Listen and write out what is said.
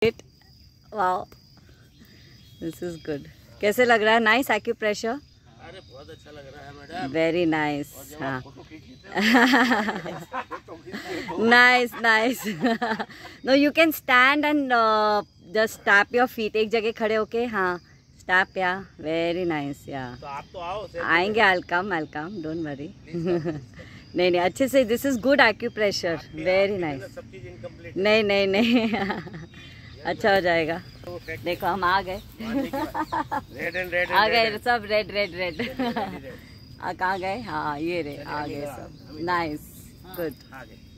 It wow, this is good. कैसे लग रहा है नाइस एक्यू प्रेशर अरे बहुत अच्छा लग रहा है मैडम वेरी नाइस हाँ nice nice no you can stand and just tap your feet एक जगह खड़े होके हाँ स्टैप या वेरी नाइस या आएंगे वेलकम वेलकम डोंट वरी नहीं नहीं अच्छे से this is good acupressure very nice नहीं नहीं नहीं अच्छा हो जाएगा देखो हम आ गए आ गए सब रेड रेड रेड कहाँ गए हाँ ये रे आ गए सब नाइस गुड